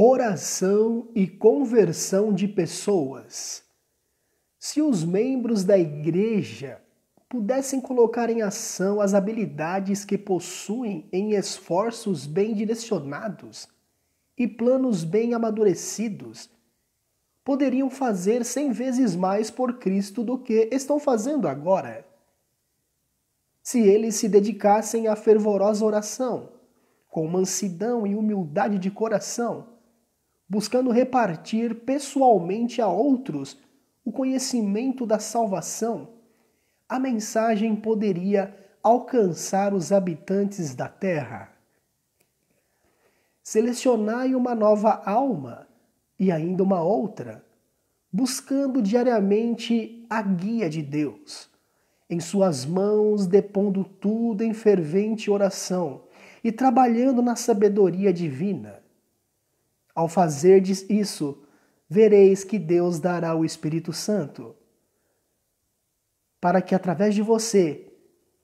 Oração e conversão de pessoas. Se os membros da igreja pudessem colocar em ação as habilidades que possuem em esforços bem direcionados e planos bem amadurecidos, poderiam fazer cem vezes mais por Cristo do que estão fazendo agora. Se eles se dedicassem à fervorosa oração, com mansidão e humildade de coração, buscando repartir pessoalmente a outros o conhecimento da salvação, a mensagem poderia alcançar os habitantes da terra. Selecionai uma nova alma e ainda uma outra, buscando diariamente a guia de Deus, em suas mãos depondo tudo em fervente oração e trabalhando na sabedoria divina ao fazerdes isso, vereis que Deus dará o Espírito Santo, para que através de você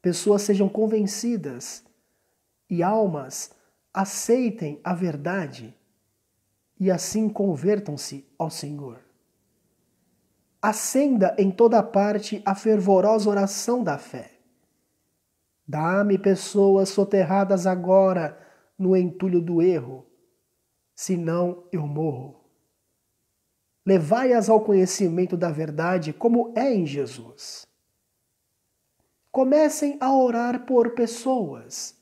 pessoas sejam convencidas e almas aceitem a verdade e assim convertam-se ao Senhor. Acenda em toda parte a fervorosa oração da fé. Dá-me pessoas soterradas agora no entulho do erro senão eu morro. Levai-as ao conhecimento da verdade, como é em Jesus. Comecem a orar por pessoas.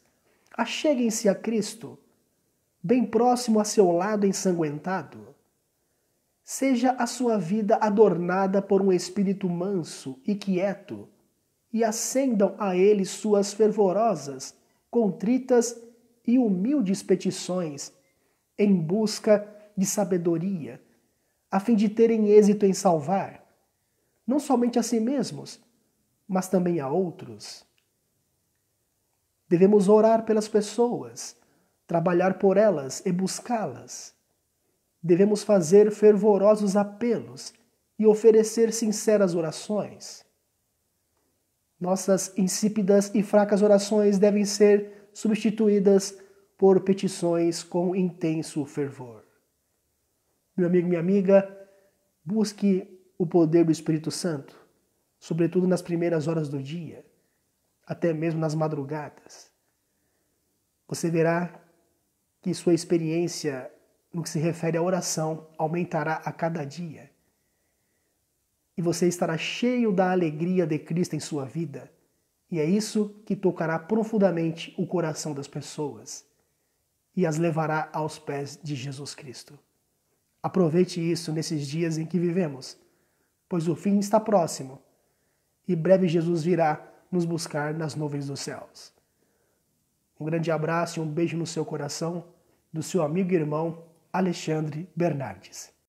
Acheguem-se a Cristo, bem próximo a seu lado ensanguentado. Seja a sua vida adornada por um espírito manso e quieto, e acendam a ele suas fervorosas, contritas e humildes petições em busca de sabedoria, a fim de terem êxito em salvar, não somente a si mesmos, mas também a outros. Devemos orar pelas pessoas, trabalhar por elas e buscá-las. Devemos fazer fervorosos apelos e oferecer sinceras orações. Nossas insípidas e fracas orações devem ser substituídas por petições com intenso fervor. Meu amigo, minha amiga, busque o poder do Espírito Santo, sobretudo nas primeiras horas do dia, até mesmo nas madrugadas. Você verá que sua experiência no que se refere à oração aumentará a cada dia. E você estará cheio da alegria de Cristo em sua vida. E é isso que tocará profundamente o coração das pessoas e as levará aos pés de Jesus Cristo. Aproveite isso nesses dias em que vivemos, pois o fim está próximo e breve Jesus virá nos buscar nas nuvens dos céus. Um grande abraço e um beijo no seu coração, do seu amigo e irmão Alexandre Bernardes.